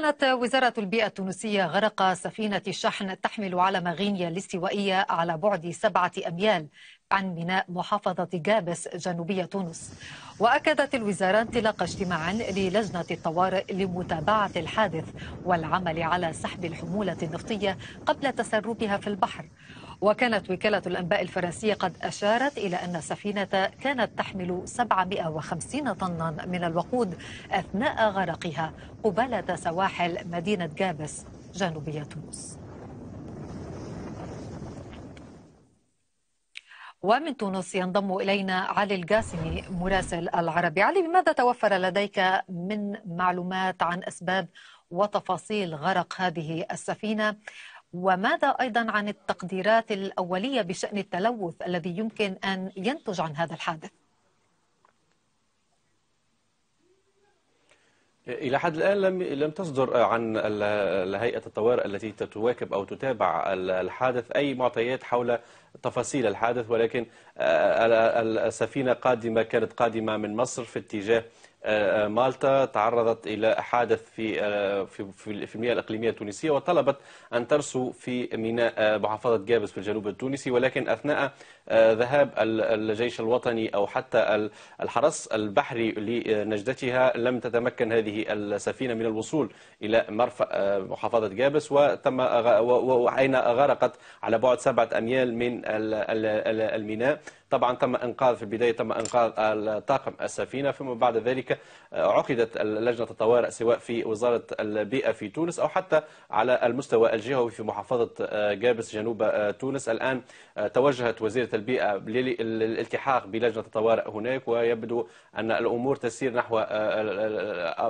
أعلنت وزارة البيئة التونسية غرق سفينة شحن تحمل علم غينيا الاستوائية على بعد سبعة أميال عن ميناء محافظة جابس جنوبية تونس وأكدت الوزارة انطلاق اجتماع للجنة الطوارئ لمتابعة الحادث والعمل على سحب الحمولة النفطية قبل تسربها في البحر وكانت وكالة الأنباء الفرنسية قد أشارت إلى أن السفينة كانت تحمل 750 طنا من الوقود أثناء غرقها قبالة سواحل مدينة جابس جنوبية تونس ومن تونس ينضم إلينا علي القاسمي مراسل العربي علي بماذا توفر لديك من معلومات عن أسباب وتفاصيل غرق هذه السفينة وماذا أيضا عن التقديرات الأولية بشأن التلوث الذي يمكن أن ينتج عن هذا الحادث؟ إلى حد الآن لم لم تصدر عن هيئة الطوارئ التي تواكب أو تتابع الحادث أي معطيات حول تفاصيل الحادث ولكن السفينة قادمة كانت قادمة من مصر في اتجاه مالطا تعرضت إلى حادث آه، في في المياه الإقليمية التونسية وطلبت أن ترسو في ميناء آه، محافظة جابس في الجنوب التونسي ولكن أثناء آه، ذهاب الجيش الوطني أو حتى الحرس البحري لنجدتها لم تتمكن هذه السفينة من الوصول إلى مرفأ محافظة جابس وتم وعين غرقت على بعد سبعة أميال من الميناء طبعا تم إنقاذ في البداية تم إنقاذ طاقم السفينة ثم بعد ذلك آه، عقدت لجنة الطوارئ سواء في وزارة البيئة في تونس أو حتى على المستوى الجهوي في محافظة آه، جابس جنوب آه، تونس الآن توجهت وزيرة البيئة للالتحاق بلجنة الطوارئ هناك ويبدو أن الأمور تسير نحو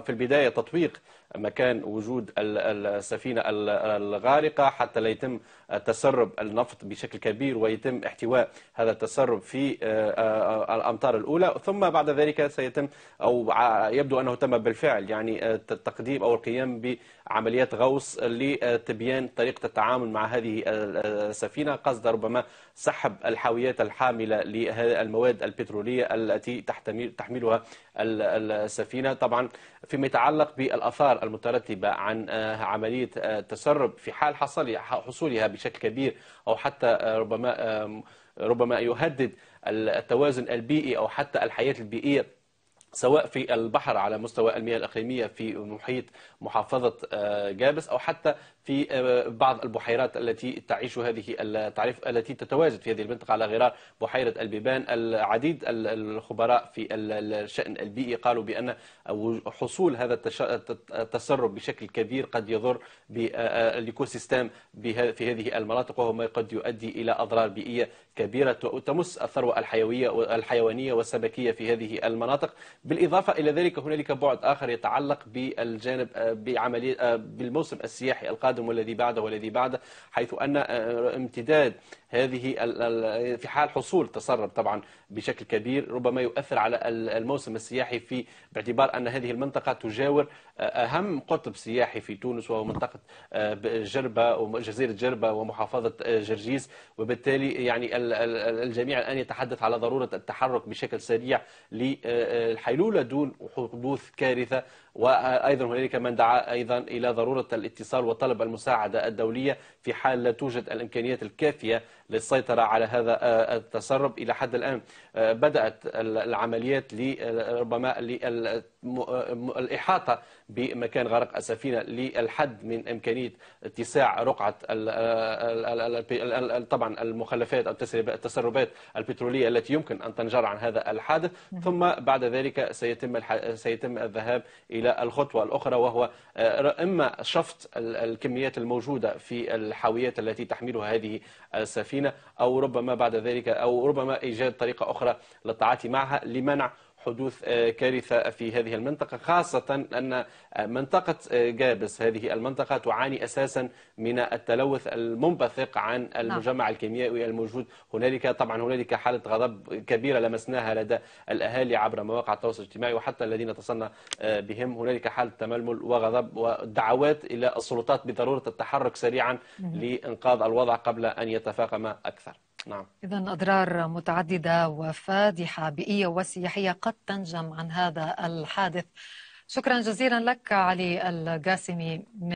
في البداية تطويق مكان وجود السفينة الغارقة حتى لا يتم تسرب النفط بشكل كبير ويتم احتواء هذا التسرب في آه، آه، آه، الأمطار الأولى ثم بعد ذلك سيتم أو يبدو أنه تم بالفعل يعني التقديم أو القيام بعمليات غوص لتبيان طريقة التعامل مع هذه السفينة قصد ربما سحب الحاويات الحاملة للمواد البترولية التي تحملها السفينة طبعا فيما يتعلق بالأثار المترتبة عن عملية التسرب في حال حصل حصولها بشكل كبير أو حتى ربما ربما يهدد التوازن البيئي أو حتى الحياة البيئية سواء في البحر على مستوى المياه الإقليمية في محيط محافظة آه، جابس أو حتى في آه، بعض البحيرات التي تعيش هذه التعريف التي تتواجد في هذه المنطقة على غرار بحيرة البيبان العديد الخبراء في الشأن البيئي قالوا بأن حصول هذا التسرب بشكل كبير قد يضر بالإيكوسيستام آه، في هذه المناطق وهو ما قد يؤدي إلى أضرار بيئية كبيرة تمس الثروة الحيوية والحيوانية والسمكية في هذه المناطق بالإضافة إلى ذلك هنالك بعد آخر يتعلق بالجانب آه، بعملية آه، بالموسم السياحي القادم والذي بعده والذي بعده حيث أن آه، امتداد هذه في حال حصول تسرب طبعا بشكل كبير ربما يؤثر على الموسم السياحي في باعتبار أن هذه المنطقة تجاور أهم قطب سياحي في تونس وهو منطقة جربة وجزيرة جربة ومحافظة جرجيس وبالتالي يعني الجميع الآن يتحدث على ضرورة التحرك بشكل سريع للحياة حيلولة دون حدوث كارثة وأيضا هنالك من دعا أيضا إلى ضرورة الاتصال وطلب المساعدة الدولية في حال لا توجد الإمكانيات الكافية للسيطرة على هذا آه، التسرب إلى حد الآن آه، بدأت العمليات آه، ربما الإحاطة بمكان غرق السفينة للحد من إمكانية اتساع رقعة طبعا المخلفات أو التسربات البترولية التي يمكن أن تنجر عن هذا الحادث ثم بعد ذلك سيتم سيتم الذهاب إلى إلى الخطوة الأخرى وهو آه، إما شفط الكميات الموجودة في الحاويات التي تحملها هذه السفينة أو ربما بعد ذلك أو ربما إيجاد طريقة أخرى للتعاطي معها لمنع حدوث آه، كارثة في هذه المنطقة خاصة أن آه، منطقة آه، جابس هذه المنطقة تعاني أساسا من التلوث المنبثق عن نعم. المجمع الكيميائي الموجود هنالك طبعا هنالك حالة غضب كبيرة لمسناها لدى الأهالي عبر مواقع التواصل الاجتماعي وحتى الذين اتصلنا بهم هنالك حالة تململ وغضب ودعوات إلى السلطات بضرورة التحرك سريعا نعم. لإنقاذ الوضع قبل أن يتفاقم أكثر نعم إذا أضرار متعددة وفادحة بيئية وسياحية قد تنجم عن هذا الحادث شكرا جزيلا لك علي القاسمي